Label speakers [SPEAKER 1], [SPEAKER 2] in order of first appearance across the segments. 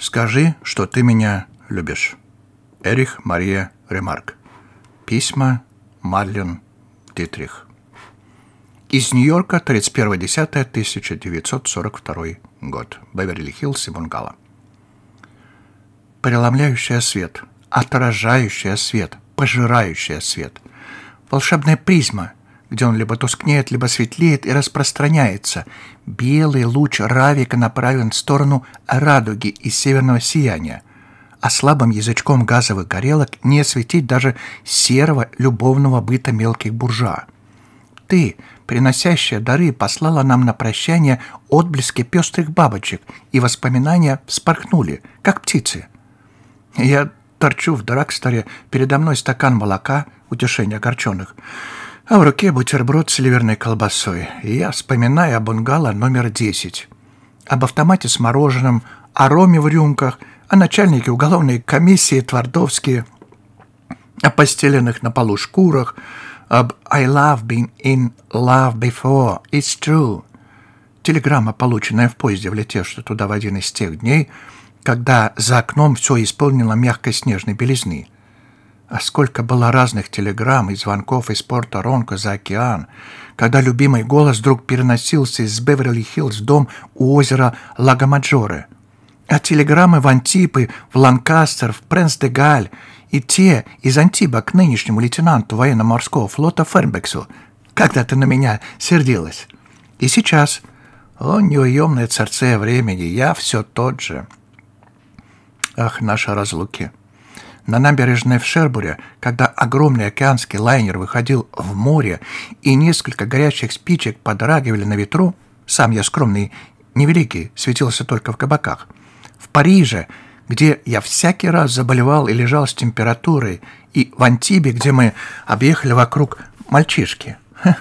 [SPEAKER 1] Скажи, что ты меня любишь. Эрих Мария Ремарк. Письма Марлен Дитрих. Из Нью-Йорка, 31.10.1942 год. Беверли-Хиллз и Бунгало. Преломляющая свет, отражающая свет, пожирающая свет. Волшебная призма — где он либо тускнеет, либо светлеет и распространяется. Белый луч Равика направлен в сторону радуги из северного сияния, а слабым язычком газовых горелок не осветить даже серого любовного быта мелких буржуа. Ты, приносящая дары, послала нам на прощание отблески пестрых бабочек, и воспоминания вспорхнули, как птицы. Я торчу в Дракстере, передо мной стакан молока, утешение огорченных — а в руке бутерброд с ливерной колбасой, и я вспоминаю о бунгало номер 10, об автомате с мороженым, о роме в рюмках, о начальнике уголовной комиссии Твардовске, о постеленных на полу шкурах, об «I love being in love before, it's true». Телеграмма, полученная в поезде, влетевшая туда в один из тех дней, когда за окном все исполнило мягкой снежной белизны – а сколько было разных телеграмм и звонков из порта Ронко за океан, когда любимый голос вдруг переносился из Беверли-Хиллз в дом у озера Лагомаджоре. А телеграммы в Антипы, в Ланкастер, в Пренс-де-Галь и те из Антиба к нынешнему лейтенанту военно-морского флота Фербексу. Когда ты на меня сердилась. И сейчас. О, неуемное царце времени, я все тот же. Ах, наши разлуки!» на набережной в Шербуре, когда огромный океанский лайнер выходил в море и несколько горящих спичек подрагивали на ветру, сам я скромный, невеликий, светился только в кабаках, в Париже, где я всякий раз заболевал и лежал с температурой, и в Антибе, где мы объехали вокруг мальчишки. Ха,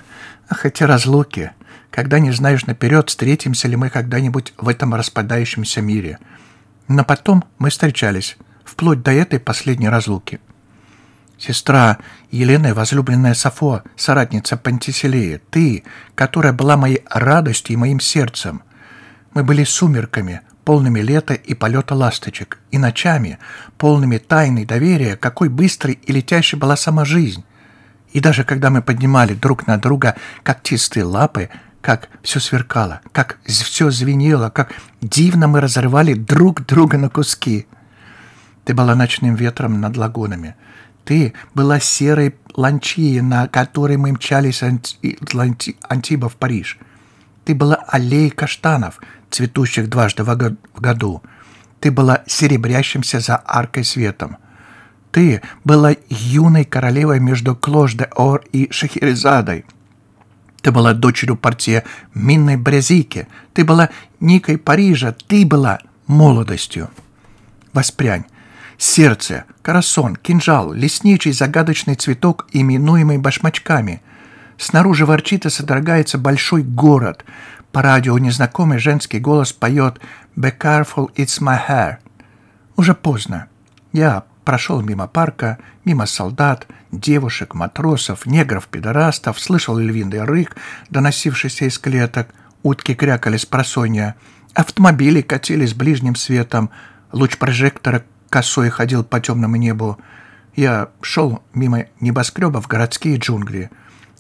[SPEAKER 1] ах, эти разлуки! Когда не знаешь наперед, встретимся ли мы когда-нибудь в этом распадающемся мире. Но потом мы встречались, вплоть до этой последней разлуки. Сестра Елена, возлюбленная Сафо, соратница Пантиселея, ты, которая была моей радостью и моим сердцем. Мы были сумерками, полными лета и полета ласточек, и ночами, полными тайны доверия, какой быстрой и летящей была сама жизнь. И даже когда мы поднимали друг на друга когтистые лапы, как все сверкало, как все звенело, как дивно мы разрывали друг друга на куски — ты была ночным ветром над лагунами. Ты была серой ланчией, на которой мы мчались анти... Анти... Антиба в Париж. Ты была аллеей каштанов, цветущих дважды в году. Ты была серебрящимся за аркой светом. Ты была юной королевой между Клош-де-Ор и Шахерезадой. Ты была дочерью партии Минной Брязики. Ты была Никой Парижа. Ты была молодостью. Воспрянь сердце, карасон, кинжал, лесничий загадочный цветок, именуемый башмачками. Снаружи ворчит и содрогается большой город. По радио незнакомый женский голос поет «Be careful, it's my hair». Уже поздно. Я прошел мимо парка, мимо солдат, девушек, матросов, негров-педорастов, слышал львиный рык, доносившийся из клеток, утки крякали с просонья, автомобили катились ближним светом, луч прожектора косой ходил по темному небу. Я шел мимо небоскребов в городские джунгли,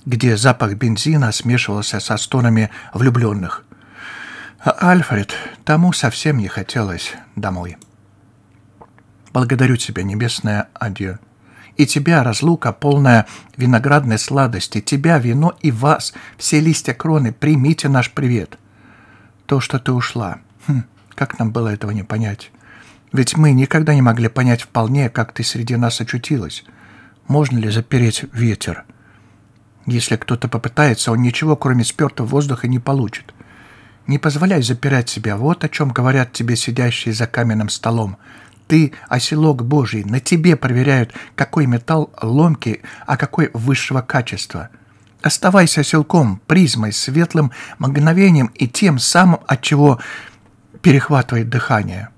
[SPEAKER 1] где запах бензина смешивался со стонами влюбленных. А Альфред тому совсем не хотелось домой. Благодарю тебя, небесное адье. И тебя, разлука, полная виноградной сладости, тебя, вино и вас, все листья кроны, примите наш привет. То, что ты ушла, хм, как нам было этого не понять. Ведь мы никогда не могли понять вполне, как ты среди нас очутилась. Можно ли запереть ветер? Если кто-то попытается, он ничего, кроме спертого воздуха, не получит. Не позволяй запирать себя. Вот о чем говорят тебе сидящие за каменным столом. Ты — оселок Божий. На тебе проверяют, какой металл ломки, а какой высшего качества. Оставайся оселком, призмой, светлым мгновением и тем самым, от чего перехватывает дыхание».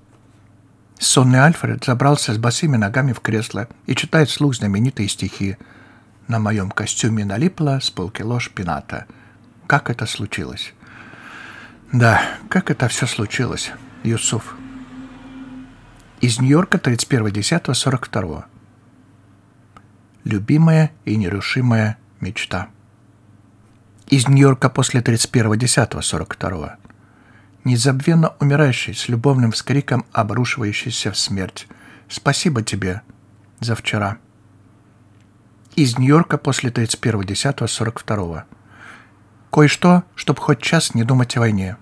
[SPEAKER 1] Сонный Альфред забрался с босыми ногами в кресло и читает вслух знаменитые стихи. На моем костюме налипло с полкило шпината. Как это случилось? Да, как это все случилось, Юсуф? Из Нью-Йорка 31.10.42. Любимая и нерушимая мечта. Из Нью-Йорка после 31.10.42 незабвенно умирающий, с любовным вскриком обрушивающийся в смерть. Спасибо тебе за вчера. Из Нью-Йорка после 31.10.42. Кое-что, чтобы хоть час не думать о войне.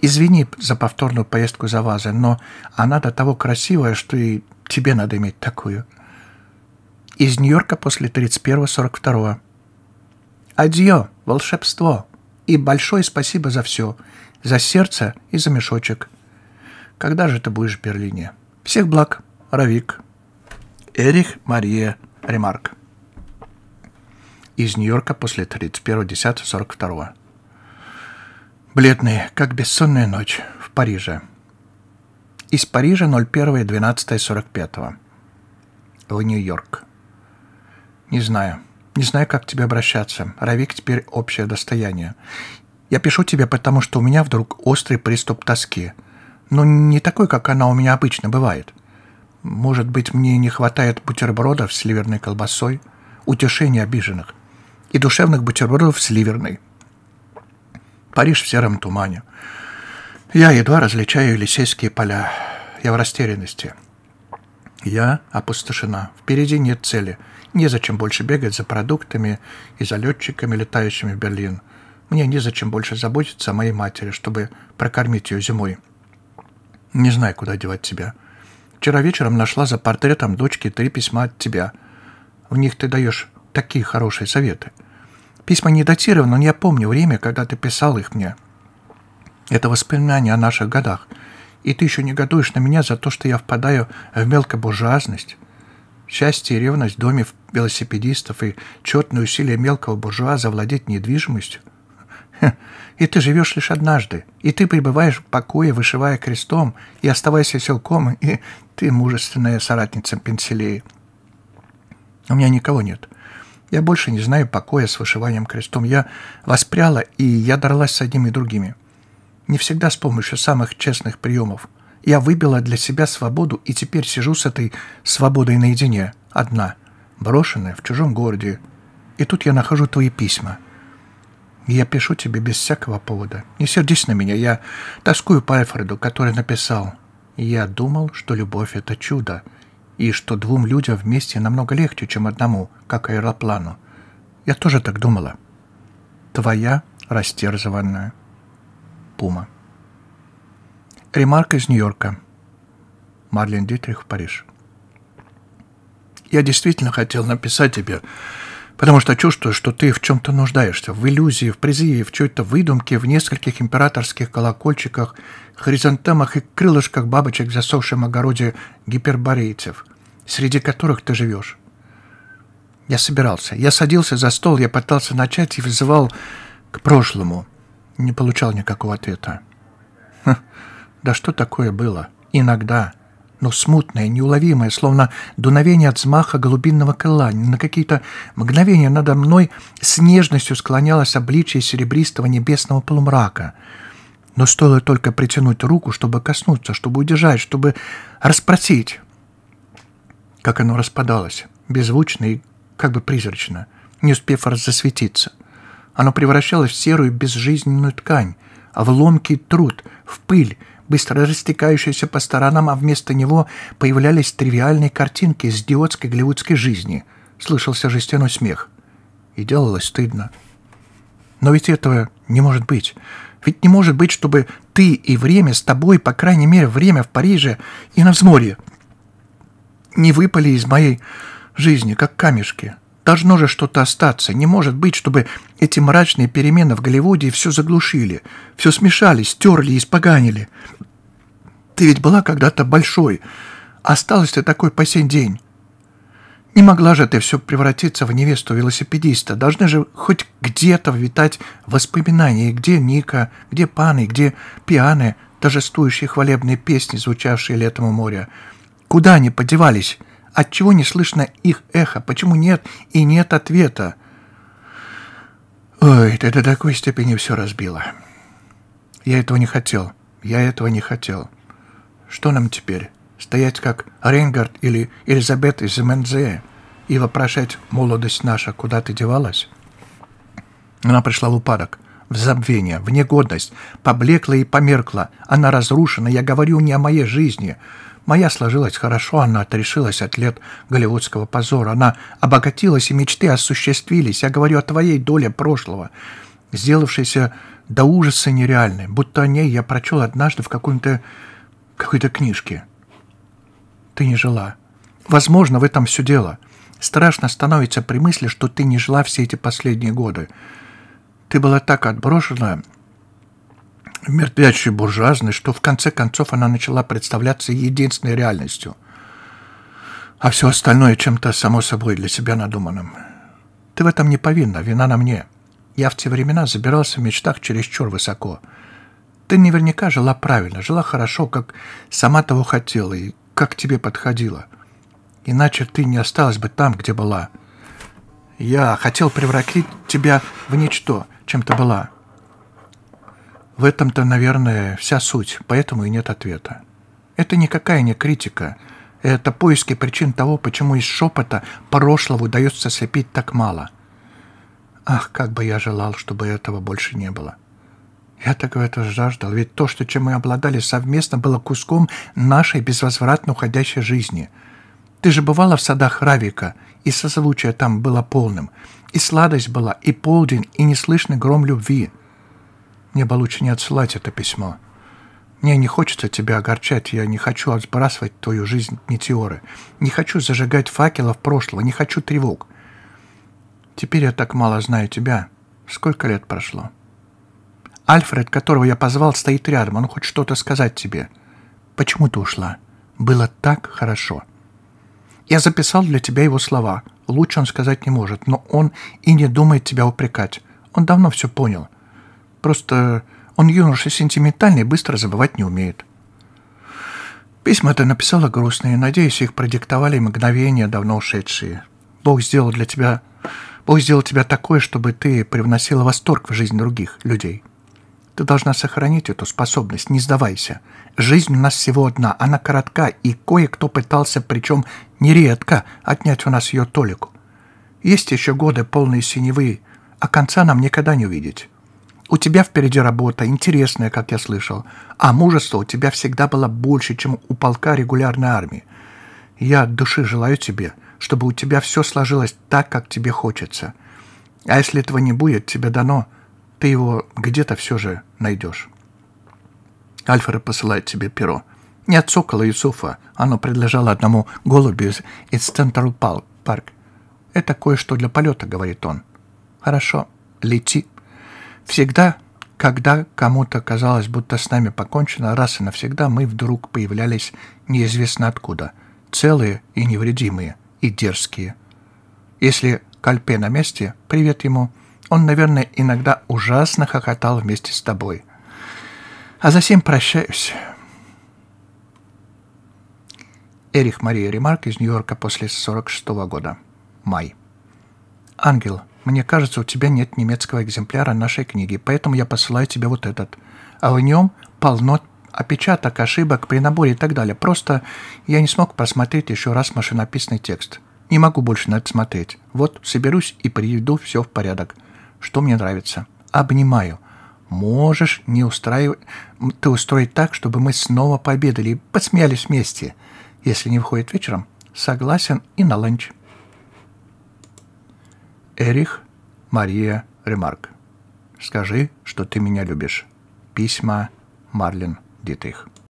[SPEAKER 1] Извини за повторную поездку за вазой, но она до того красивая, что и тебе надо иметь такую. Из Нью-Йорка после 31.42. Адье, волшебство! И большое спасибо за все — за сердце и за мешочек. Когда же ты будешь в Берлине? Всех благ, Равик. Эрих Мария Ремарк. Из Нью-Йорка после 31.10.42. Бледный, как бессонная ночь, в Париже. Из Парижа 01.12.45. В Нью-Йорк. Не знаю. Не знаю, как к тебе обращаться. Равик теперь общее достояние. Я пишу тебе, потому что у меня вдруг острый приступ тоски. Но не такой, как она у меня обычно бывает. Может быть, мне не хватает бутербродов с ливерной колбасой, утешения обиженных и душевных бутербродов с ливерной. Париж в сером тумане. Я едва различаю Елисейские поля. Я в растерянности. Я опустошена. Впереди нет цели. Незачем больше бегать за продуктами и за летчиками, летающими в Берлин – мне незачем больше заботиться о моей матери, чтобы прокормить ее зимой. Не знаю, куда девать тебя. Вчера вечером нашла за портретом дочки три письма от тебя. В них ты даешь такие хорошие советы. Письма не датированы, но я помню время, когда ты писал их мне. Это воспоминания о наших годах. И ты еще не негодуешь на меня за то, что я впадаю в мелкобуржуазность. Счастье и ревность в доме велосипедистов и черные усилия мелкого буржуа завладеть недвижимостью – И ты живешь лишь однажды, и ты пребываешь в покое, вышивая крестом, и оставайся селком, и ты мужественная соратница Пенселеи. У меня никого нет. Я больше не знаю покоя с вышиванием крестом. Я воспряла, и я дралась с одними и другими. Не всегда с помощью самых честных приемов. Я выбила для себя свободу, и теперь сижу с этой свободой наедине, одна, брошенная в чужом городе. И тут я нахожу твои письма — я пишу тебе без всякого повода. Не сердись на меня, я тоскую по Эльфреду, который написал. Я думал, что любовь — это чудо, и что двум людям вместе намного легче, чем одному, как аэроплану. Я тоже так думала. Твоя растерзанная пума. Ремарка из Нью-Йорка. Марлен Дитрих в Париж. Я действительно хотел написать тебе потому что чувствую, что ты в чем-то нуждаешься, в иллюзии, в призыве, в чьей-то выдумке, в нескольких императорских колокольчиках, хоризонтемах и крылышках бабочек в засохшем огороде гиперборейцев, среди которых ты живешь. Я собирался. Я садился за стол, я пытался начать и вызывал к прошлому. Не получал никакого ответа. Ха, да что такое было? Иногда но смутное, неуловимое, словно дуновение от взмаха голубинного крыла. На какие-то мгновения надо мной с нежностью склонялось обличие серебристого небесного полумрака. Но стоило только притянуть руку, чтобы коснуться, чтобы удержать, чтобы расспросить, как оно распадалось, беззвучно и как бы призрачно, не успев разосветиться. Оно превращалось в серую безжизненную ткань, а в ломкий труд, в пыль, быстро растекающийся по сторонам, а вместо него появлялись тривиальные картинки из диотской голливудской жизни. Слышался жестяной смех. И делалось стыдно. Но ведь этого не может быть. Ведь не может быть, чтобы ты и время с тобой, по крайней мере, время в Париже и на взморье, не выпали из моей жизни, как камешки. Должно же что-то остаться. Не может быть, чтобы эти мрачные перемены в Голливуде все заглушили, все смешали, стерли и испоганили. Ты ведь была когда-то большой. Осталась ты такой по сей день. Не могла же ты все превратиться в невесту велосипедиста. Должны же хоть где-то витать воспоминания, где Ника, где паны, где пианы, торжествующие хвалебные песни, звучавшие летом у моря. Куда они подевались?» Отчего не слышно их эхо? Почему нет и нет ответа? Ой, ты до такой степени все разбила. Я этого не хотел. Я этого не хотел. Что нам теперь? Стоять как Рейнгард или Элизабет из Мензея и вопрошать «Молодость наша, куда ты девалась?» Она пришла в упадок в забвение, в негодность, поблекла и померкла. Она разрушена, я говорю не о моей жизни. Моя сложилась хорошо, она отрешилась от лет голливудского позора. Она обогатилась, и мечты осуществились. Я говорю о твоей доле прошлого, сделавшейся до ужаса нереальной, будто о ней я прочел однажды в какой-то какой то книжке. Ты не жила. Возможно, в этом все дело. Страшно становится при мысли, что ты не жила все эти последние годы. Ты была так отброшена мертвячей буржуазной, что в конце концов она начала представляться единственной реальностью, а все остальное чем-то само собой для себя надуманным. Ты в этом не повинна, вина на мне. Я в те времена забирался в мечтах чересчур высоко. Ты наверняка жила правильно, жила хорошо, как сама того хотела и как тебе подходило. Иначе ты не осталась бы там, где была. Я хотел превратить тебя в ничто чем-то была. В этом-то, наверное, вся суть, поэтому и нет ответа. Это никакая не критика. Это поиски причин того, почему из шепота прошлого удается слепить так мало. Ах, как бы я желал, чтобы этого больше не было. Я так в это жаждал, ведь то, что чем мы обладали совместно, было куском нашей безвозвратно уходящей жизни. Ты же бывала в садах Равика, и созвучие там было полным. И сладость была, и полдень, и неслышный гром любви. Мне бы лучше не отсылать это письмо. Мне не хочется тебя огорчать, я не хочу отбрасывать твою жизнь метеоры. Не хочу зажигать факелов прошлого, не хочу тревог. Теперь я так мало знаю тебя. Сколько лет прошло? Альфред, которого я позвал, стоит рядом. Он хочет что-то сказать тебе. Почему ты ушла? Было так хорошо. Я записал для тебя его слова — лучше он сказать не может, но он и не думает тебя упрекать. Он давно все понял. Просто он юноша сентиментальный, быстро забывать не умеет. Письма ты написала грустные, надеюсь, их продиктовали мгновения, давно ушедшие. Бог сделал для тебя... Бог сделал тебя такое, чтобы ты привносила восторг в жизнь других людей. Ты должна сохранить эту способность, не сдавайся. Жизнь у нас всего одна, она коротка, и кое-кто пытался, причем нередко, отнять у нас ее толику. Есть еще годы, полные синевы, а конца нам никогда не увидеть. У тебя впереди работа, интересная, как я слышал, а мужество у тебя всегда было больше, чем у полка регулярной армии. Я от души желаю тебе, чтобы у тебя все сложилось так, как тебе хочется. А если этого не будет, тебе дано – ты его где-то все же найдешь. Альфред посылает тебе перо. Не от сокола Юсуфа, оно принадлежало одному голубю из, из Central Park. Это кое-что для полета, говорит он. Хорошо, лети. Всегда, когда кому-то казалось, будто с нами покончено, раз и навсегда мы вдруг появлялись неизвестно откуда, целые и невредимые, и дерзкие. Если Кальпе на месте, привет ему — он, наверное, иногда ужасно хохотал вместе с тобой. А за сим прощаюсь. Эрих Мария Ремарк из Нью-Йорка после 46 -го года. Май. Ангел, мне кажется, у тебя нет немецкого экземпляра нашей книги, поэтому я посылаю тебе вот этот. А в нем полно опечаток, ошибок при наборе и так далее. Просто я не смог просмотреть еще раз машинописный текст. Не могу больше на это смотреть. Вот, соберусь и приведу все в порядок что мне нравится. Обнимаю. Можешь не устраивать... Ты устроить так, чтобы мы снова пообедали и посмеялись вместе. Если не выходит вечером, согласен и на ланч. Эрих Мария Ремарк. Скажи, что ты меня любишь. Письма Марлин Дитых.